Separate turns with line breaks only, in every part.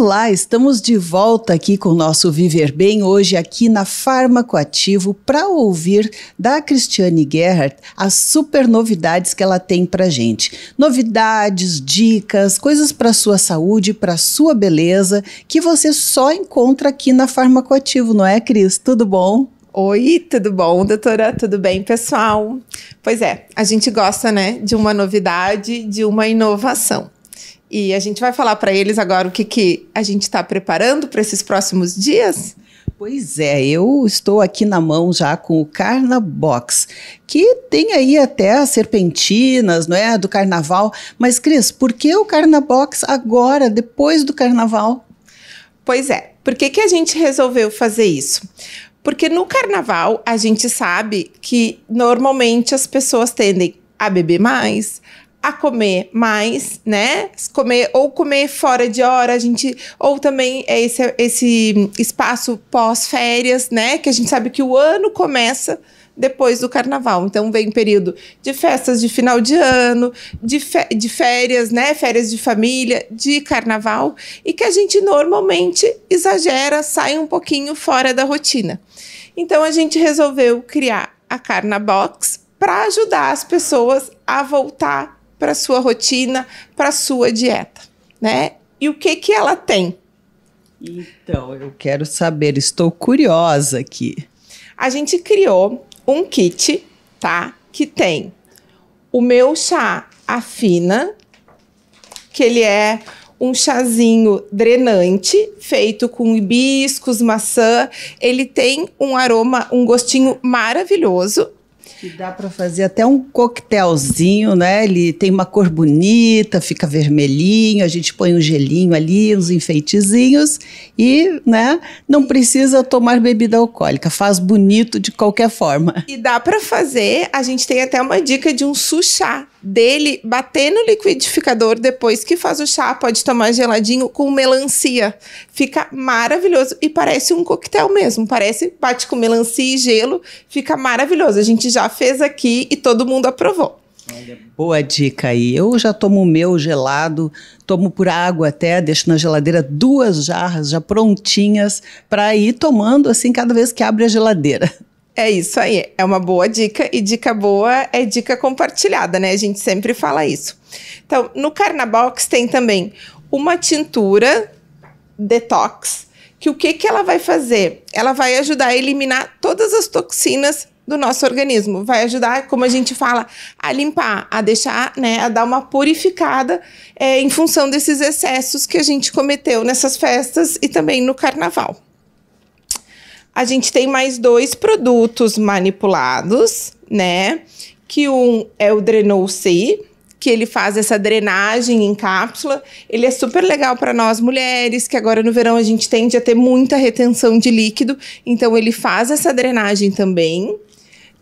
Olá, estamos de volta aqui com o nosso Viver Bem, hoje aqui na Farmacoativo, para ouvir da Cristiane Gerhardt as super novidades que ela tem para gente. Novidades, dicas, coisas para sua saúde, para sua beleza, que você só encontra aqui na Farmacoativo, não é, Cris? Tudo bom? Oi, tudo bom, doutora? Tudo bem,
pessoal? Pois é, a gente gosta, né, de uma novidade, de uma inovação. E a gente vai falar para eles agora o que, que a gente está preparando para esses próximos
dias. Pois é, eu estou aqui na mão já com o Carna Box, que tem aí até as serpentinas, não é, do carnaval. Mas Cris, por que o Carna Box agora, depois do carnaval? Pois é, por que, que a gente
resolveu fazer isso? Porque no carnaval a gente sabe que normalmente as pessoas tendem a beber mais, a comer mais, né? Comer ou comer fora de hora, a gente ou também é esse esse espaço pós-férias, né, que a gente sabe que o ano começa depois do carnaval. Então vem período de festas de final de ano, de, de férias, né? Férias de família, de carnaval, e que a gente normalmente exagera, sai um pouquinho fora da rotina. Então a gente resolveu criar a Carna Box para ajudar as pessoas a voltar para sua rotina, para sua dieta, né? E o que que ela tem?
Então, eu quero saber, estou curiosa aqui.
A gente criou um kit, tá? Que tem o meu chá afina, que ele é um chazinho drenante, feito com hibiscos, maçã. Ele tem um aroma, um gostinho maravilhoso
que dá para fazer até um coquetelzinho, né? Ele tem uma cor bonita, fica vermelhinho, a gente põe um gelinho ali, uns enfeitezinhos e, né, não precisa tomar bebida alcoólica, faz bonito de qualquer forma. E dá para
fazer, a gente tem até uma dica de um sushá dele bater no liquidificador depois que faz o chá, pode tomar geladinho com melancia. Fica maravilhoso e parece um coquetel mesmo. Parece bate com melancia e gelo, fica maravilhoso. A gente já fez aqui e todo mundo aprovou.
Olha, boa dica aí. Eu já tomo o meu gelado, tomo por água até, deixo na geladeira duas jarras já prontinhas para ir tomando assim cada vez que abre a geladeira. É isso aí, é uma boa dica e
dica boa é dica compartilhada, né? A gente sempre fala isso. Então, no Carnabox tem também uma tintura detox, que o que, que ela vai fazer? Ela vai ajudar a eliminar todas as toxinas do nosso organismo. Vai ajudar, como a gente fala, a limpar, a deixar, né, a dar uma purificada é, em função desses excessos que a gente cometeu nessas festas e também no carnaval a gente tem mais dois produtos manipulados, né? Que um é o Drenol C, que ele faz essa drenagem em cápsula. Ele é super legal para nós mulheres, que agora no verão a gente tende a ter muita retenção de líquido, então ele faz essa drenagem também.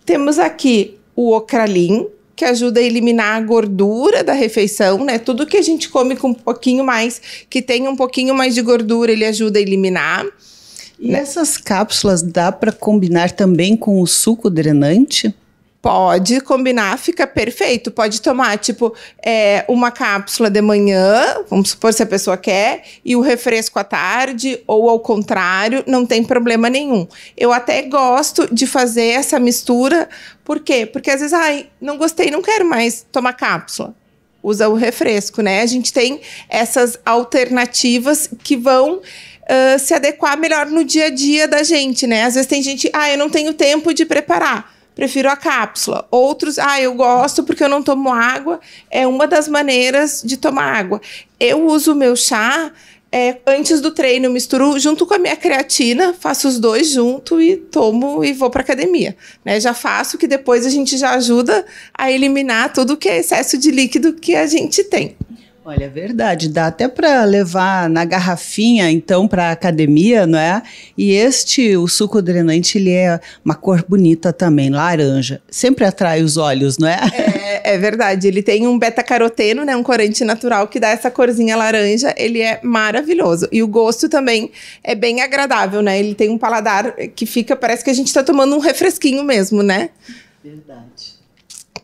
Temos aqui o Ocralin, que ajuda a eliminar a gordura da refeição, né? Tudo que a gente come com um pouquinho mais, que tem um pouquinho mais de gordura, ele ajuda a eliminar nessas
cápsulas dá para combinar também com o suco drenante?
Pode combinar, fica perfeito. Pode tomar, tipo, é, uma cápsula de manhã, vamos supor se a pessoa quer, e o refresco à tarde, ou ao contrário, não tem problema nenhum. Eu até gosto de fazer essa mistura, por quê? Porque às vezes, ai, não gostei, não quero mais tomar cápsula. Usa o refresco, né? A gente tem essas alternativas que vão ah, se adequar melhor no dia a dia da gente, né? Às vezes tem gente, ah, eu não tenho tempo de preparar prefiro a cápsula. Outros, ah, eu gosto porque eu não tomo água. É uma das maneiras de tomar água. Eu uso o meu chá é, antes do treino, misturo junto com a minha creatina, faço os dois junto e tomo e vou para academia. Né? Já faço que depois a gente já ajuda a eliminar tudo que é excesso de líquido que a gente tem.
Olha, é verdade, dá até para levar na garrafinha, então, para a academia, não é? E este, o suco drenante, ele é uma cor bonita também, laranja. Sempre atrai os olhos, não é?
É, é verdade, ele tem um beta-caroteno, né, um corante natural que dá essa corzinha laranja, ele é maravilhoso. E o gosto também é bem agradável, né? Ele tem um paladar que fica, parece que a gente está tomando um refresquinho mesmo, né? Verdade.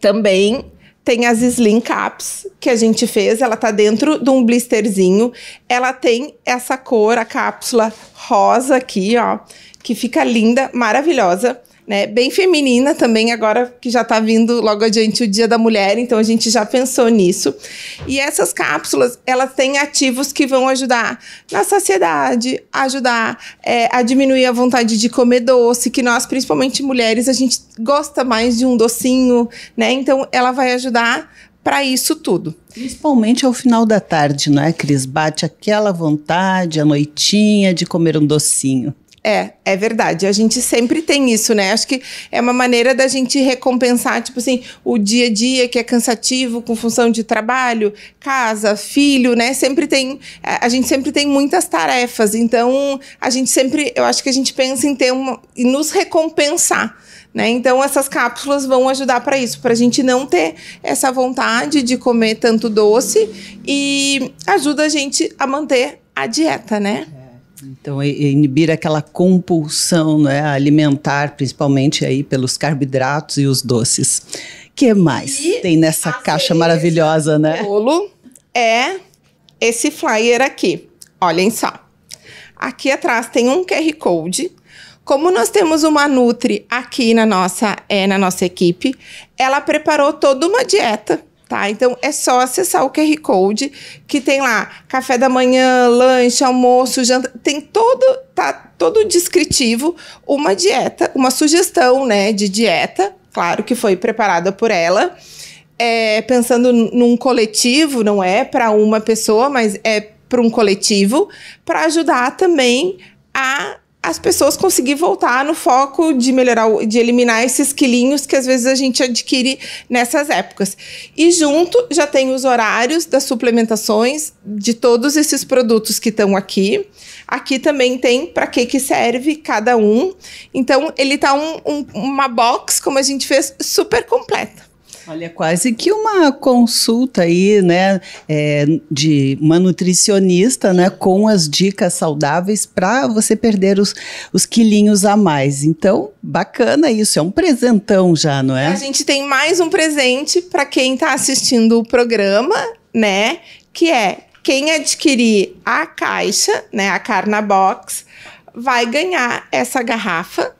Também tem as slim caps que a gente fez, ela tá dentro de um blisterzinho. Ela tem essa cor, a cápsula rosa aqui, ó, que fica linda, maravilhosa né, bem feminina também, agora que já está vindo logo adiante o Dia da Mulher, então a gente já pensou nisso. E essas cápsulas, elas têm ativos que vão ajudar na saciedade, ajudar é, a diminuir a vontade de comer doce, que nós, principalmente mulheres, a gente gosta mais de um
docinho, né? Então ela vai ajudar para isso tudo. Principalmente ao final da tarde, não é, Cris? Bate aquela vontade, a noitinha de comer um docinho.
É, é verdade. A gente sempre tem isso, né? Acho que é uma maneira da gente
recompensar,
tipo assim, o dia a dia que é cansativo com função de trabalho, casa, filho, né? Sempre tem. É, a gente sempre tem muitas tarefas. Então, a gente sempre. Eu acho que a gente pensa em ter uma. e nos recompensar. Né? Então, essas cápsulas vão ajudar para isso, para a gente não ter essa vontade de comer tanto doce e ajuda a gente a manter a dieta, né? É.
Então, inibir aquela compulsão né, alimentar, principalmente aí pelos carboidratos e os doces. que mais e tem nessa caixa maravilhosa, né? O
bolo é esse flyer aqui. Olhem só. Aqui atrás tem um QR Code. Como nós temos uma Nutri aqui na nossa, é, na nossa equipe, ela preparou toda uma dieta Tá, então é só acessar o QR Code que tem lá café da manhã, lanche, almoço, janta, tem todo tá todo descritivo, uma dieta, uma sugestão, né, de dieta, claro que foi preparada por ela. É, pensando num coletivo, não é para uma pessoa, mas é para um coletivo, para ajudar também a as pessoas conseguir voltar no foco de melhorar, de eliminar esses quilinhos que às vezes a gente adquire nessas épocas. E junto já tem os horários das suplementações de todos esses produtos que estão aqui. Aqui também tem para que que serve cada um. Então ele está um, um, uma box como a gente fez super completa.
Olha, quase que uma consulta aí, né, é, de uma nutricionista, né, com as dicas saudáveis para você perder os, os quilinhos a mais. Então, bacana isso, é um presentão já, não é? A gente
tem mais um presente para quem está assistindo o programa, né, que é quem adquirir a caixa, né, a Carna Box, vai ganhar essa garrafa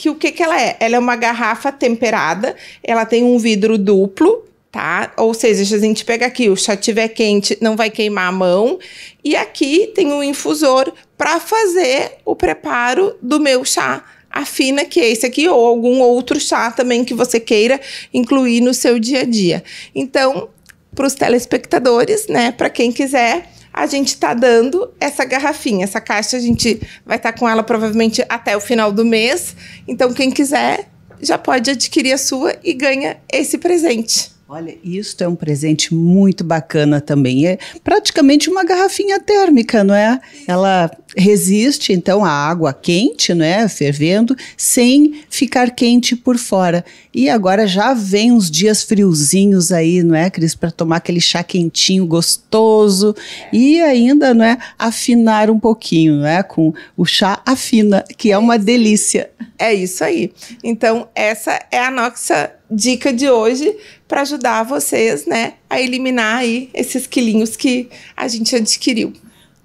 que o que, que ela é? Ela é uma garrafa temperada, ela tem um vidro duplo, tá? Ou seja, se a gente pega aqui, o chá tiver quente, não vai queimar a mão. E aqui tem um infusor para fazer o preparo do meu chá afina que é esse aqui ou algum outro chá também que você queira incluir no seu dia a dia. Então, para os telespectadores, né, para quem quiser a gente está dando essa garrafinha, essa caixa, a gente vai estar tá com ela provavelmente até o final do mês. Então, quem quiser já pode adquirir a sua e ganha esse presente.
Olha, isso é um presente muito bacana também. É praticamente uma garrafinha térmica, não é? Ela resiste então à água quente, não é, fervendo, sem ficar quente por fora. E agora já vem uns dias friozinhos aí, não é, Cris, para tomar aquele chá quentinho gostoso e ainda, não é, afinar um pouquinho, não é, com o chá afina, que é uma delícia. É isso aí. Então, essa é a nossa
dica de hoje para ajudar vocês, né, a eliminar aí esses quilinhos que a gente adquiriu.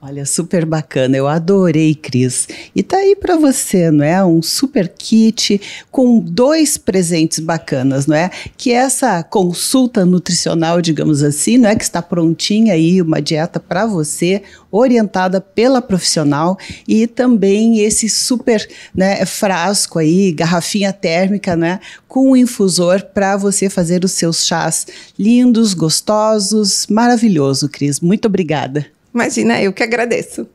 Olha, super bacana, eu adorei, Cris. E tá aí para você, não é? Um super kit com dois presentes bacanas, não é? Que é essa consulta nutricional, digamos assim, não é que está prontinha aí uma dieta para você, orientada pela profissional e também esse super, né, frasco aí, garrafinha térmica, né, com um infusor para você fazer os seus chás lindos, gostosos, maravilhoso, Cris. Muito obrigada. Imagina, eu que agradeço.